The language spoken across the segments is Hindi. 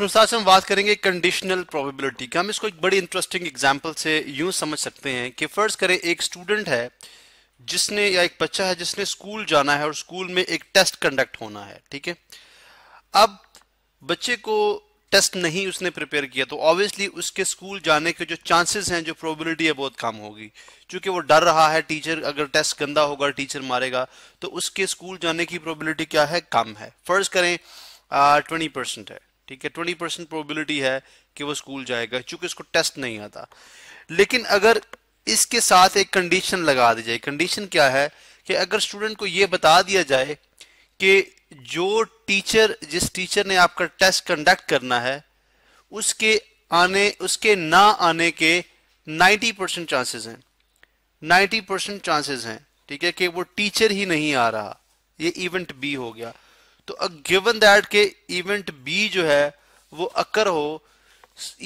अनुसार हम बात करेंगे कंडीशनल प्रोबेबिलिटी का हम इसको एक बड़ी इंटरेस्टिंग एग्जाम्पल से यूं समझ सकते हैं कि फर्ज करें एक स्टूडेंट है जिसने या एक बच्चा है जिसने स्कूल जाना है और स्कूल में एक टेस्ट कंडक्ट होना है ठीक है अब बच्चे को टेस्ट नहीं उसने प्रिपेयर किया तो ऑब्वियसली उसके स्कूल जाने के जो चांसेस हैं जो प्रोबेबिलिटी है बहुत कम होगी क्योंकि वो डर रहा है टीचर अगर टेस्ट गंदा होगा टीचर मारेगा तो उसके स्कूल जाने की प्रोबेबिलिटी क्या है कम है फर्ज करें ट्वेंटी परसेंट है ठीक है ट्वेंटी परसेंट प्रोबिलिटी है कि वो स्कूल जाएगा चूंकि उसको टेस्ट नहीं आता लेकिन अगर इसके साथ एक कंडीशन लगा दी जाए कंडीशन क्या है कि अगर स्टूडेंट को ये बता दिया जाए कि जो टीचर जिस टीचर ने आपका टेस्ट कंडक्ट करना है उसके आने उसके ना आने के 90 परसेंट चांसेस हैं 90 परसेंट चांसेस हैं ठीक है कि वो टीचर ही नहीं आ रहा ये इवेंट बी हो गया तो गिवन दैट के इवेंट बी जो है वो अकर हो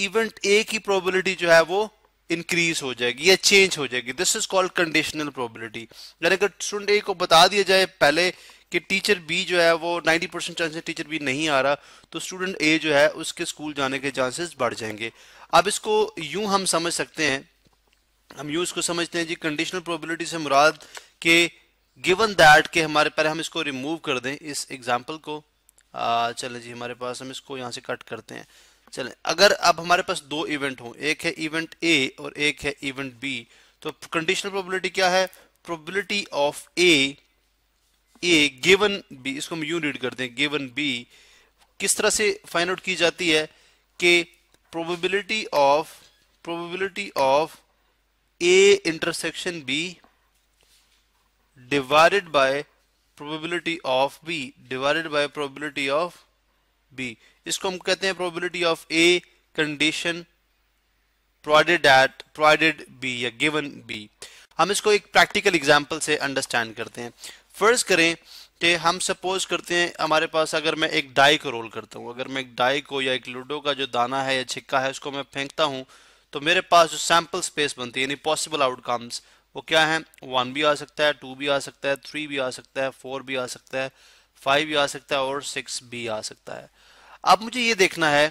इवेंट ए की प्रोबेबिलिटी जो है वो इंक्रीज हो जाएगी या चेंज हो जाएगी this is called conditional probability यानी अगर स्टूडेंट ए को बता दिया जाए पहले कि टीचर बी जो है वो 90 परसेंट चांस टीचर बी नहीं आ रहा तो स्टूडेंट ए जो है उसके स्कूल जाने के चांसेस बढ़ जाएंगे अब इसको यूं हम समझ सकते हैं हम यूं इसको समझते हैं जी कंडीशनल प्रोबेबिलिटी से मुराद के गिवन दैट के हमारे पहले हम इसको रिमूव कर दें इस एग्जाम्पल को चले जी हमारे पास हम इसको यहाँ से कट करते हैं चले अगर अब हमारे पास दो इवेंट हों एक है इवेंट ए और एक है इवेंट बी तो कंडीशनल प्रोबेबिलिटी क्या है probability of A A given B इसको हम यू रीड करते हैं गिवन बी किस तरह से फाइंड आउट की जाती है कि probability of probability of A intersection B divided by probability of B divided by probability of B इसको हम कहते हैं probability of A condition provided at provided B या given B हम इसको एक practical example से understand करते हैं first करें कि हम suppose करते हैं हमारे पास अगर मैं एक डाई को रोल करता हूँ अगर मैं एक डाई को या एक लूडो का जो दाना है या छिक्का है उसको मैं फेंकता हूँ तो मेरे पास जो सैम्पल स्पेस बनती है यानी पॉसिबल आउटकम्स वो क्या है वन भी आ सकता है टू भी आ सकता है थ्री भी आ सकता है फोर भी आ सकता है फाइव भी आ सकता है और सिक्स भी आ सकता है अब मुझे ये देखना है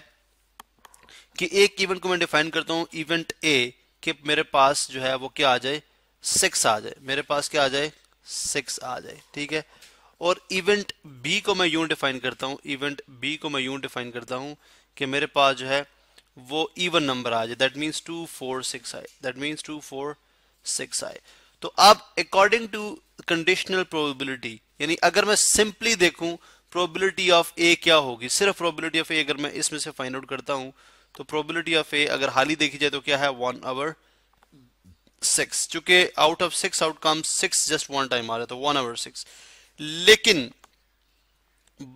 कि एक इवेंट को मैं डिफाइन करता हूँ इवेंट ए कि मेरे पास जो है वो क्या आ जाए सिक्स आ जाए मेरे पास क्या आ जाए सिक्स आ जाए ठीक है और इवेंट बी को मैं यूं डिफाइन करता हूँ इवेंट बी को मैं यूं डिफाइन करता हूँ कि मेरे पास जो है वो इवन नंबर आ जाए that means two four six आए that means two four six आए तो अब अकॉर्डिंग टू कंडीशनल प्रोबेबिलिटी यानी अगर मैं सिंपली देखूं प्रोबेबिलिटी ऑफ ए क्या होगी सिर्फ प्रोबेबिलिटी ऑफ ए अगर मैं इसमें से फाइंड आउट करता हूं तो प्रोबेबिलिटी ऑफ ए अगर हाल ही देखी जाए तो क्या है वन आवर सिक्स चूंकि out of six outcome six just one time आ रहा है तो वन आवर सिक्स लेकिन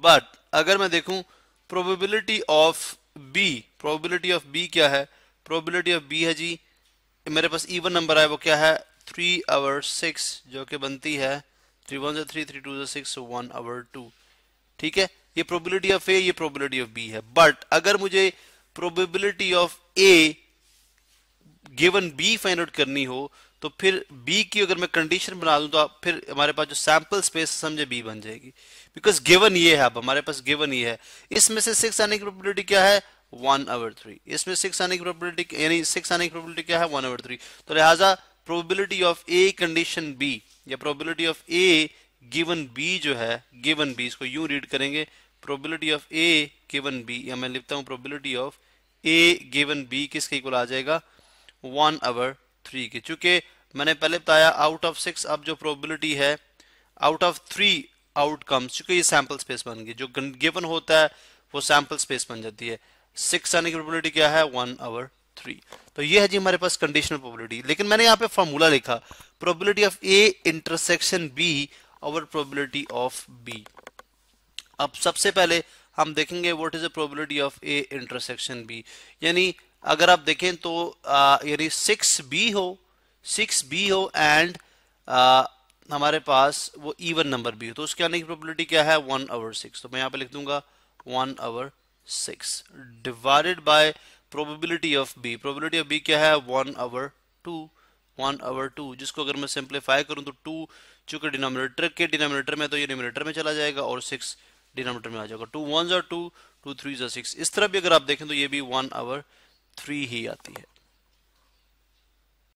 बट अगर मैं देखूं probability of B probability of B क्या है प्रोबेबिलिटी ऑफ बी है जी मेरे पास ईवन नंबर है वो क्या है थ्री आवर सिक्स जो कि बनती है थ्री वन जो थ्री थ्री टू जो सिक्स वन आवर टू ठीक है ये प्रोबेबिलिटी ऑफ ए ये प्रोबेबिलिटी ऑफ बी है बट अगर मुझे probability of A given B find out करनी हो तो फिर बी की अगर मैं कंडीशन बना दूं तो फिर हमारे पास जो सैंपल स्पेस समझे बी बन जाएगी बिकॉज गिवन ये है अब हमारे पास गिवन ये है इसमें से सिक्स आने की प्रोबेबिलिटी क्या है वन अवर थ्री इसमें सिक्स आने की प्रोबेबिलिटी यानी सिक्स आने की प्रोबेबिलिटी क्या है वन अवर थ्री तो लिहाजा probability of A condition B या probability of A given B जो है गिवन बी इसको यू रीड करेंगे probability of A given B या मैं लिखता हूं probability of A given B किसके इक्वल आ जाएगा वन अवर थ्री के चूंकि मैंने पहले बताया आउट ऑफ सिक्स अब जो प्रोबेबिलिटी है आउट ऑफ थ्री आउटकम्स चूंकि ये सैंपल स्पेस बन गई जो गिवन होता है वो सैंपल स्पेस बन जाती है सिक्स आने की प्रोबेबिलिटी क्या है वन आवर थ्री तो ये है जी हमारे पास कंडीशनल प्रोबेबिलिटी लेकिन मैंने यहाँ पे फॉर्मूला लिखा probability of A intersection B over probability of B अब सबसे पहले हम देखेंगे what is the probability of A intersection B यानी अगर आप देखें तो यानी सिक्स बी हो सिक्स बी हो एंड हमारे पास वो इवन नंबर भी हो तो उसके आने की प्रोबेबिलिटी क्या है वन आवर सिक्स तो मैं यहाँ पे लिख दूंगा one over six divided by probability of B probability of B क्या है one over two one over two जिसको अगर मैं सिंप्लीफाई करूं तो टू चूंकि डिनोमिनेटर के डिनोमिनेटर में तो ये डिनोमिनेटर में चला जाएगा और सिक्स डिनोमिनेटर में आ जाएगा टू वन जो टू टू थ्री जो सिक्स इस तरह भी अगर आप देखें तो ये भी वन आवर थ्री ही आती है